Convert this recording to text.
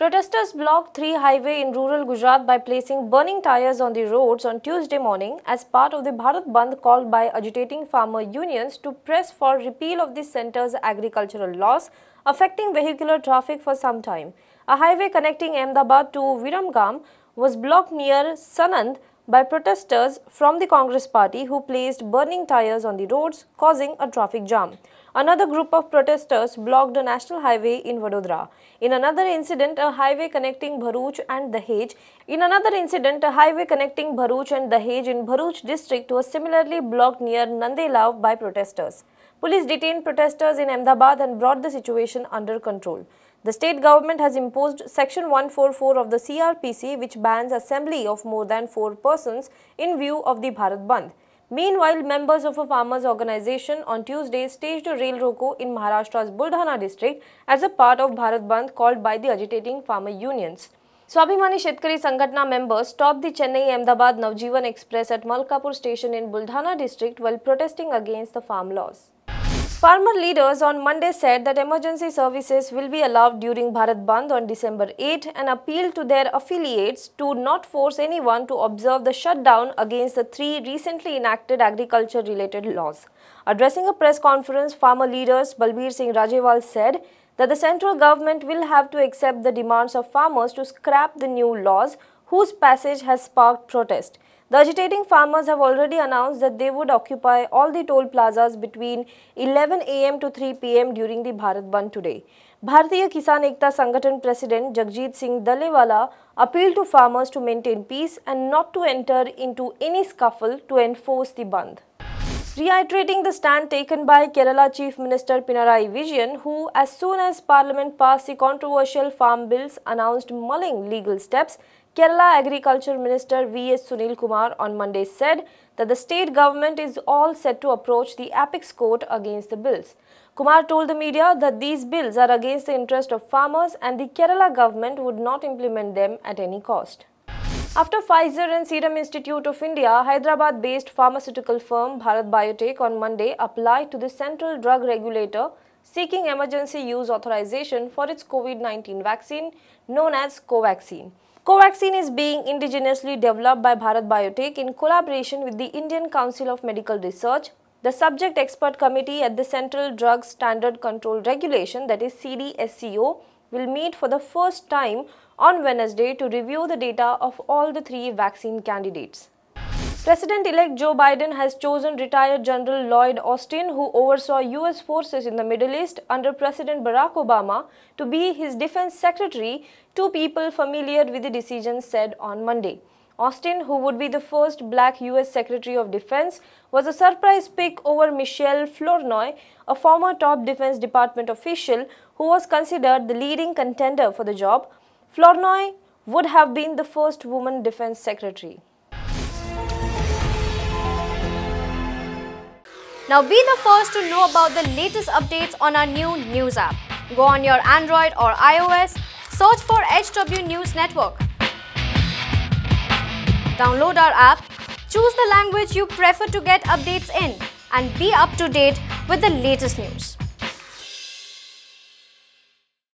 Protesters blocked 3 highway in rural Gujarat by placing burning tires on the roads on Tuesday morning as part of the Bharat Bandh called by agitating farmer unions to press for repeal of the center's agricultural laws affecting vehicular traffic for some time. A highway connecting Ahmedabad to Viramgam was blocked near Sanand by protesters from the Congress party who placed burning tires on the roads causing a traffic jam. Another group of protesters blocked a national highway in Vadodara. In another incident, a highway connecting Bharuch and Dahej. In another incident, a highway connecting Bharuch and Dahej in Bharuch district was similarly blocked near Nandelav by protesters. Police detained protesters in Ahmedabad and brought the situation under control. The state government has imposed Section 144 of the CRPC which bans assembly of more than 4 persons in view of the Bharat Bandh. Meanwhile, members of a farmers organization on Tuesday staged a rail roko in Maharashtra's Buldhana district as a part of Bharat Bandh called by the agitating farmer unions. Swabhimani Shetkari Sangatna members stopped the Chennai Ahmedabad Navjivan Express at Malkapur station in Buldhana district while protesting against the farm laws. Farmer leaders on Monday said that emergency services will be allowed during Bharat Bandh on December 8 and appealed to their affiliates to not force anyone to observe the shutdown against the three recently enacted agriculture-related laws. Addressing a press conference, farmer leaders Balbir Singh Rajewal said that the central government will have to accept the demands of farmers to scrap the new laws whose passage has sparked protest. The agitating farmers have already announced that they would occupy all the toll plazas between 11 am to 3 pm during the Bharat Bandh today. Bharatiya Kisan Ekta Sangathan President Jagjit Singh Dalewala appealed to farmers to maintain peace and not to enter into any scuffle to enforce the bandh. Reiterating the stand taken by Kerala Chief Minister Pinarayi Vijayan, who as soon as Parliament passed the controversial farm bills announced mulling legal steps, Kerala Agriculture Minister V.S. Sunil Kumar on Monday said that the state government is all set to approach the apex court against the bills. Kumar told the media that these bills are against the interest of farmers and the Kerala government would not implement them at any cost. After Pfizer and Serum Institute of India, Hyderabad-based pharmaceutical firm Bharat Biotech on Monday applied to the Central Drug Regulator seeking emergency use authorization for its COVID-19 vaccine known as Covaxin. Covaxin is being indigenously developed by Bharat Biotech in collaboration with the Indian Council of Medical Research, the subject expert committee at the Central Drug Standard Control Regulation that is CDSCO will meet for the first time on Wednesday to review the data of all the three vaccine candidates. President-elect Joe Biden has chosen retired General Lloyd Austin, who oversaw U.S. forces in the Middle East under President Barack Obama, to be his defense secretary, two people familiar with the decision said on Monday. Austin, who would be the first black U.S. Secretary of Defense, was a surprise pick over Michelle Flournoy, a former top Defense Department official who was considered the leading contender for the job. Flournoy would have been the first woman Defense Secretary. Now be the first to know about the latest updates on our new news app. Go on your Android or iOS, search for HW News Network. Download our app, choose the language you prefer to get updates in and be up to date with the latest news.